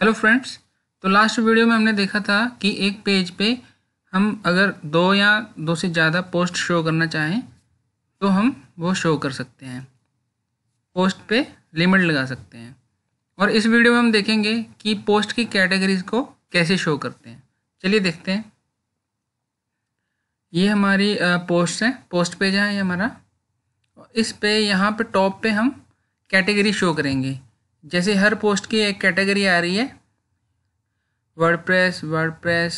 hello friends तो last video में हमने देखा था कि एक पेज पे हम अगर दो या दो से ज़्यादा पोस्ट शो करना चाहें तो हम वो शो कर सकते हैं पोस्ट पे लिमिट लगा सकते हैं और इस वीडियो में हम देखेंगे कि पोस्ट की कैटेगरीज को कैसे शो करते हैं चलिए देखते हैं ये हमारी पोस्ट है पोस्ट पेज है ये हमारा इस पे यहाँ पे टॉप पे हम कैटेगरी शो करेंगे जैसे हर पोस्ट की एक कैटेगरी आ रही है WordPress WordPress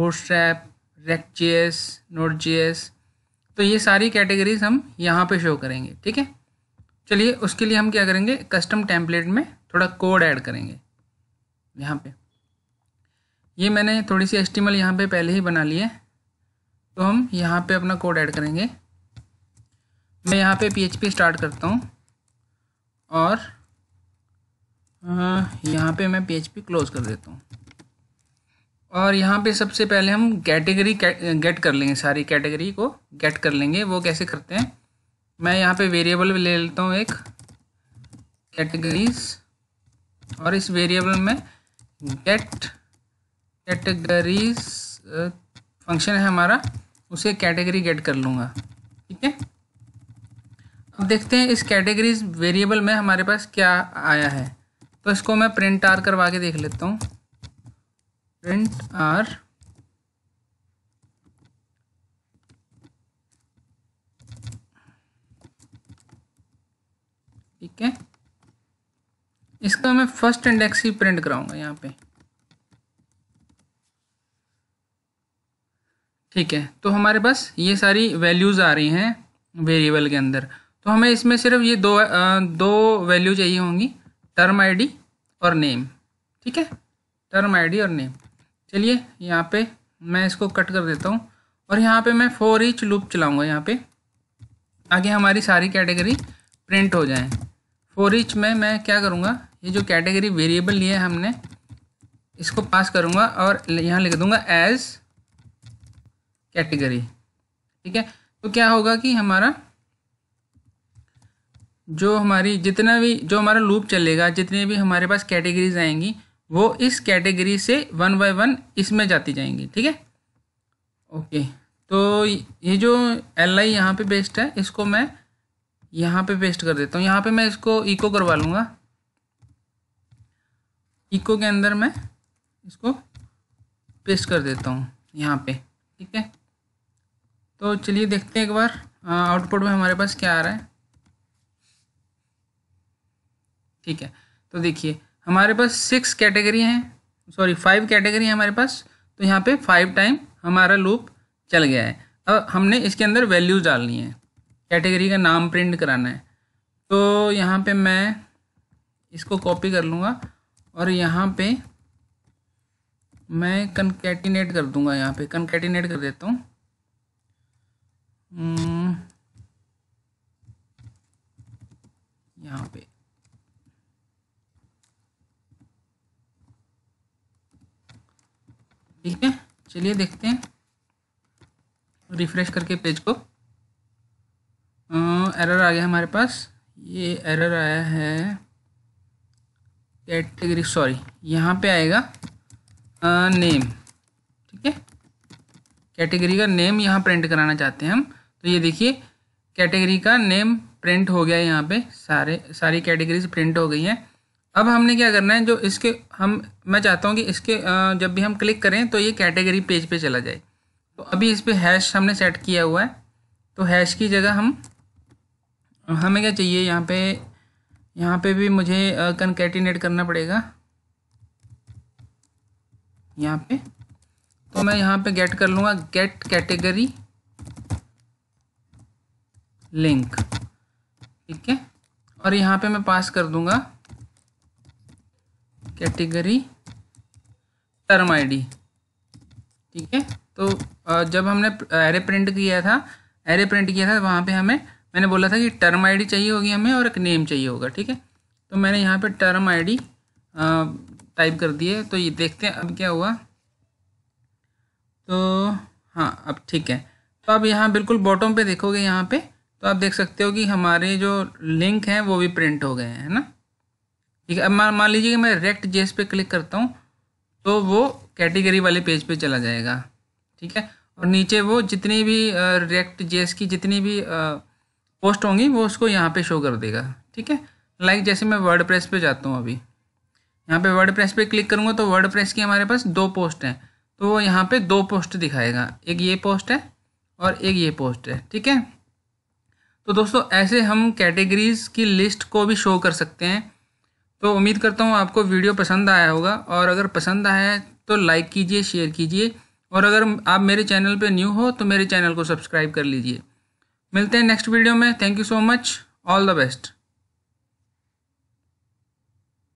Bootstrap React J S Node J S तो ये सारी कैटेगरीज हम यहाँ पे शो करेंगे ठीक है चलिए उसके लिए हम क्या करेंगे कस्टम टेम्पलेट में थोड़ा कोड ऐड करेंगे यहाँ पे ये मैंने थोड़ी सी एस्टिमल यहाँ पे पहले ही बना ली है तो हम यहाँ पे अपना कोड ऐड करेंगे मैं यहाँ पे पी स्टार्ट करता हूँ और हाँ, यहाँ पे मैं पी क्लोज कर देता हूँ और यहाँ पे सबसे पहले हम कैटेगरी गेट कर लेंगे सारी कैटेगरी को गेट कर लेंगे वो कैसे करते हैं मैं यहाँ पे वेरिएबल ले लेता हूँ एक कैटेगरीज और इस वेरिएबल में गेट कैटेगरीज फंक्शन है हमारा उसे कैटेगरी गेट कर लूँगा ठीक है अब देखते हैं इस कैटेगरीज वेरिएबल में हमारे पास क्या आया है तो इसको मैं प्रिंट आर करवा के देख लेता हूँ प्रिंट आर ठीक है इसका मैं फर्स्ट इंडेक्स ही प्रिंट कराऊंगा यहाँ पे ठीक है तो हमारे पास ये सारी वैल्यूज़ आ रही हैं वेरिएबल के अंदर तो हमें इसमें सिर्फ ये दो आ, दो वैल्यू चाहिए होंगी टर्म आईडी और नेम ठीक है टर्म आईडी और नेम चलिए यहाँ पे मैं इसको कट कर देता हूँ और यहाँ पे मैं फोर ईच लूप चलाऊँगा यहाँ पे आगे हमारी सारी कैटेगरी प्रिंट हो जाए फोर ईच में मैं क्या करूँगा ये जो कैटेगरी वेरिएबल लिए हमने इसको पास करूँगा और यहाँ लिख दूँगा एज कैटेगरी ठीक है तो क्या होगा कि हमारा जो हमारी जितना भी जो हमारा लूप चलेगा जितने भी हमारे पास कैटेगरीज आएंगी वो इस कैटेगरी से वन बाय वन इसमें जाती जाएंगी ठीक है ओके तो ये जो एल आई यहाँ पर बेस्ट है इसको मैं यहाँ पे पेस्ट कर देता हूँ यहाँ पे मैं इसको इको करवा लूँगा इको के अंदर मैं इसको पेस्ट कर देता हूँ यहाँ पे ठीक है तो चलिए देखते हैं एक बार आउटपुट में हमारे पास क्या आ रहा है ठीक है तो देखिए हमारे पास सिक्स कैटेगरी हैं सॉरी फाइव कैटेगरी है हमारे पास तो यहाँ पे फाइव टाइम हमारा लूप चल गया है अब हमने इसके अंदर वैल्यूज़ डालनी है कैटेगरी का नाम प्रिंट कराना है तो यहाँ पे मैं इसको कॉपी कर लूँगा और यहाँ पे मैं कनकेटिनेट कर दूँगा यहाँ पे कनकेटिनेट कर देता हूँ हम्म, यहाँ पे ठीक है चलिए देखते हैं रिफ्रेश करके पेज को एरर आ गया हमारे पास ये एरर आया है कैटेगरी सॉरी यहाँ पे आएगा आ, नेम ठीक है कैटेगरी का नेम यहाँ प्रिंट कराना चाहते हैं हम तो ये देखिए कैटेगरी का नेम प्रिंट हो गया यहाँ पे सारे सारी कैटेगरीज प्रिंट हो गई हैं अब हमने क्या करना है जो इसके हम मैं चाहता हूँ कि इसके जब भी हम क्लिक करें तो ये कैटेगरी पेज पे चला जाए तो अभी इस पर हैश हमने सेट किया हुआ है तो हैश की जगह हम हमें क्या चाहिए यहाँ पे यहाँ पे भी मुझे कनकेटिनेट करना पड़ेगा यहाँ पे तो मैं यहाँ पे गेट कर लूँगा गेट कैटेगरी लिंक ठीक है और यहाँ पे मैं पास कर दूँगा कैटेगरी टर्म आईडी ठीक है तो जब हमने एरे प्रिंट किया था एरे प्रिंट किया था वहाँ पे हमें मैंने बोला था कि टर्म आईडी चाहिए होगी हमें और एक नेम चाहिए होगा ठीक है तो मैंने यहाँ पे टर्म आईडी टाइप कर दिए तो ये देखते हैं अब क्या हुआ तो हाँ अब ठीक है तो आप यहाँ बिल्कुल बॉटम पे देखोगे यहाँ पे तो आप देख सकते हो कि हमारे जो लिंक हैं वो भी प्रिंट हो गए हैं ना ठीक है अब मान लीजिए कि मैं रेक्ट जेस पे क्लिक करता हूँ तो वो कैटेगरी वाले पेज पे चला जाएगा ठीक है और नीचे वो जितनी भी रेक्ट जेस की जितनी भी पोस्ट होंगी वो उसको यहाँ पे शो कर देगा ठीक है लाइक जैसे मैं वर्ड प्रेस पर जाता हूँ अभी यहाँ पे वर्ड प्रेस पर क्लिक करूँगा तो वर्ड प्रेस की हमारे पास दो पोस्ट हैं तो वो यहाँ पर दो पोस्ट दिखाएगा एक ये पोस्ट है और एक ये पोस्ट है ठीक है तो दोस्तों ऐसे हम कैटेगरीज़ की लिस्ट को भी शो कर सकते हैं तो उम्मीद करता हूँ आपको वीडियो पसंद आया होगा और अगर पसंद आया है तो लाइक कीजिए शेयर कीजिए और अगर आप मेरे चैनल पे न्यू हो तो मेरे चैनल को सब्सक्राइब कर लीजिए मिलते हैं नेक्स्ट वीडियो में thank you so much all the best